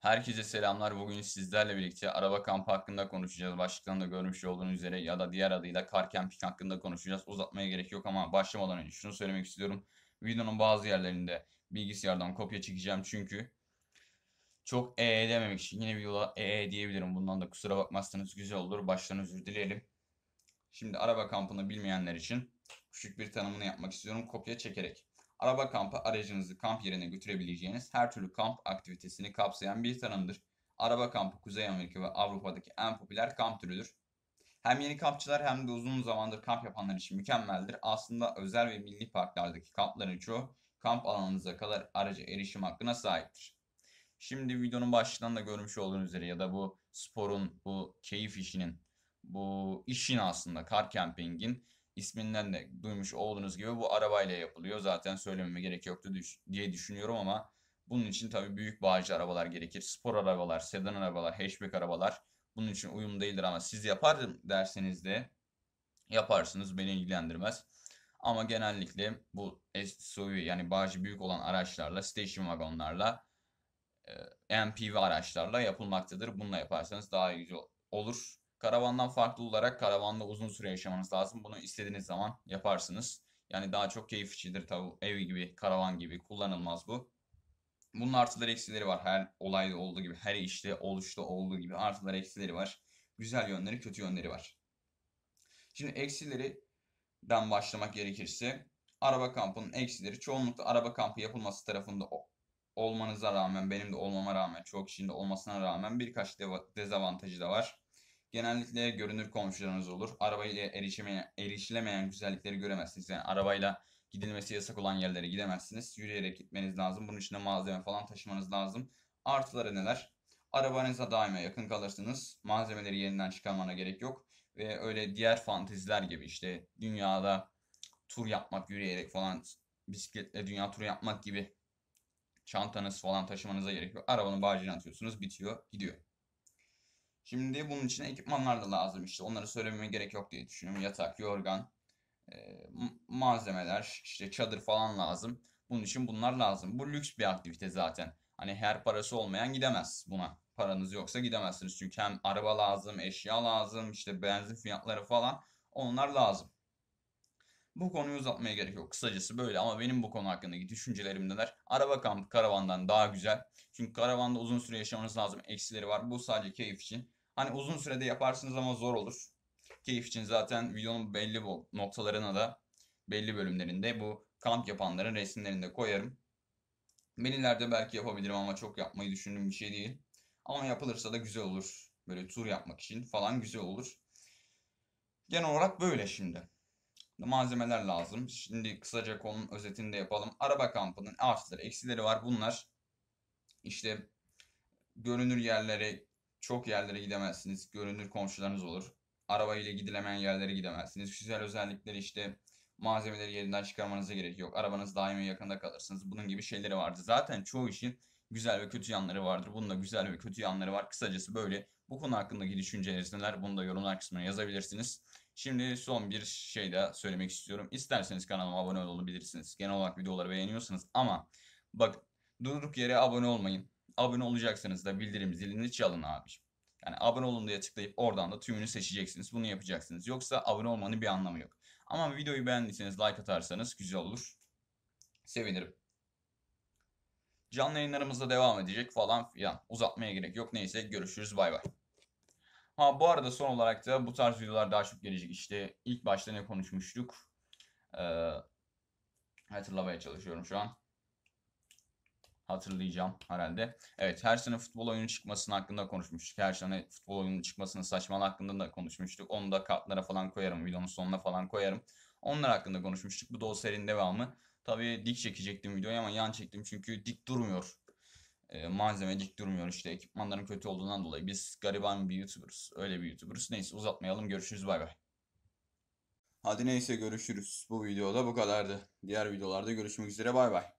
Herkese selamlar. Bugün sizlerle birlikte araba kampı hakkında konuşacağız. Başlıktan görmüş olduğunuz üzere ya da diğer adıyla kar camping hakkında konuşacağız. Uzatmaya gerek yok ama başlamadan önce şunu söylemek istiyorum. Videonun bazı yerlerinde bilgisayardan kopya çekeceğim çünkü çok ee dememek için yine videoda ee diyebilirim. Bundan da kusura bakmazsanız güzel olur. Baştan özür dileyelim. Şimdi araba kampını bilmeyenler için küçük bir tanımını yapmak istiyorum kopya çekerek. Araba kampı aracınızı kamp yerine götürebileceğiniz her türlü kamp aktivitesini kapsayan bir tanımdır. Araba kampı Kuzey Amerika ve Avrupa'daki en popüler kamp türüdür. Hem yeni kampçılar hem de uzun zamandır kamp yapanlar için mükemmeldir. Aslında özel ve milli parklardaki kampların çoğu kamp alanınıza kadar araca erişim hakkına sahiptir. Şimdi videonun başlığından da görmüş olduğunuz üzere ya da bu sporun, bu keyif işinin, bu işin aslında kar campingin isminden de duymuş olduğunuz gibi bu arabayla yapılıyor. Zaten söylememe gerek yoktu diye düşünüyorum ama bunun için tabii büyük bağcı arabalar gerekir. Spor arabalar, sedan arabalar, hatchback arabalar bunun için uyum değildir ama siz yapar derseniz de yaparsınız beni ilgilendirmez. Ama genellikle bu SUV yani bağcı büyük olan araçlarla, station wagonlarla, e, MPV araçlarla yapılmaktadır. Bununla yaparsanız daha iyi olur. Karavandan farklı olarak karavanda uzun süre yaşamanız lazım. Bunu istediğiniz zaman yaparsınız. Yani daha çok keyif içidir tabii. Ev gibi, karavan gibi kullanılmaz bu. Bunun artıları eksileri var. Her olayda olduğu gibi, her işte, oluşta olduğu gibi artıları eksileri var. Güzel yönleri, kötü yönleri var. Şimdi eksilerinden başlamak gerekirse araba kampının eksileri çoğunlukla araba kampı yapılması tarafında olmanıza rağmen, benim de olmama rağmen, çok kişinin olmasına rağmen birkaç dezavantajı da var. Genellikle görünür komşularınız olur. Arabayla erişilemeyen, erişilemeyen güzellikleri göremezsiniz. Yani arabayla gidilmesi yasak olan yerlere gidemezsiniz. Yürüyerek gitmeniz lazım. Bunun için de malzeme falan taşımanız lazım. Artıları neler? Arabanıza daima yakın kalırsınız. Malzemeleri yeniden çıkarmana gerek yok. Ve öyle diğer fanteziler gibi işte dünyada tur yapmak, yürüyerek falan bisikletle dünya turu yapmak gibi çantanız falan taşımanıza gerek yok. Arabanın bağcını atıyorsunuz, bitiyor, gidiyor. Şimdi bunun için ekipmanlar da lazım işte. Onları söylememe gerek yok diye düşünüyorum. Yatak, yorgan, e, malzemeler, işte çadır falan lazım. Bunun için bunlar lazım. Bu lüks bir aktivite zaten. Hani her parası olmayan gidemez buna. Paranız yoksa gidemezsiniz. Çünkü hem araba lazım, eşya lazım, işte benzin fiyatları falan onlar lazım. Bu konuyu uzatmaya gerek yok. Kısacası böyle ama benim bu konu hakkındaki düşüncelerim neler? Araba kamp, karavandan daha güzel. Çünkü karavanda uzun süre yaşamanız lazım. Eksileri var. Bu sadece keyif için. Hani uzun sürede yaparsınız ama zor olur. Keyif için zaten videonun belli noktalarına da belli bölümlerinde bu kamp yapanların resimlerini de koyarım. Menilerde belki yapabilirim ama çok yapmayı düşündüğüm bir şey değil. Ama yapılırsa da güzel olur. Böyle tur yapmak için falan güzel olur. Genel olarak böyle şimdi. Malzemeler lazım. Şimdi kısaca konunun özetini de yapalım. Araba kampının artıları, eksileri var. Bunlar işte görünür yerlere çok yerlere gidemezsiniz. Görünür komşularınız olur. Araba ile gidilemeyen yerlere gidemezsiniz. Güzel özellikleri işte malzemeleri yerinden çıkarmanıza gerek yok. Arabanız daima yakında kalırsınız. Bunun gibi şeyleri vardı. Zaten çoğu işin güzel ve kötü yanları vardır. Bunun da güzel ve kötü yanları var. Kısacası böyle bu konu hakkındaki düşünceleriniz neler? Bunu da yorumlar kısmına yazabilirsiniz. Şimdi son bir şey de söylemek istiyorum. İsterseniz kanalıma abone olabilirsiniz. Genel olarak videoları beğeniyorsanız ama bak durduk yere abone olmayın abone olacaksanız da bildirim zilini çalın abiciğim. Yani abone olun diye tıklayıp oradan da tümünü seçeceksiniz. Bunu yapacaksınız. Yoksa abone olmanın bir anlamı yok. Ama videoyu beğendiyseniz like atarsanız güzel olur. Sevinirim. Canlı yayınlarımız da devam edecek falan filan. Uzatmaya gerek yok. Neyse görüşürüz. Bay bay. Ha bu arada son olarak da bu tarz videolar daha çok gelecek. İşte ilk başta ne konuşmuştuk? Ee, hatırlamaya çalışıyorum şu an hatırlayacağım herhalde. Evet her sene futbol oyunu çıkmasının hakkında konuşmuştuk. Her sene futbol oyunu çıkmasının saçmalığı hakkında da konuşmuştuk. Onu da kartlara falan koyarım. Videonun sonuna falan koyarım. Onlar hakkında konuşmuştuk. Bu da o serinin devamı. Tabii dik çekecektim videoyu ama yan çektim çünkü dik durmuyor. E, malzeme dik durmuyor işte ekipmanların kötü olduğundan dolayı. Biz gariban bir YouTuber'ız. Öyle bir YouTuber'ız. Neyse uzatmayalım. Görüşürüz. Bay bay. Hadi neyse görüşürüz. Bu videoda bu kadardı. Diğer videolarda görüşmek üzere. Bay bay.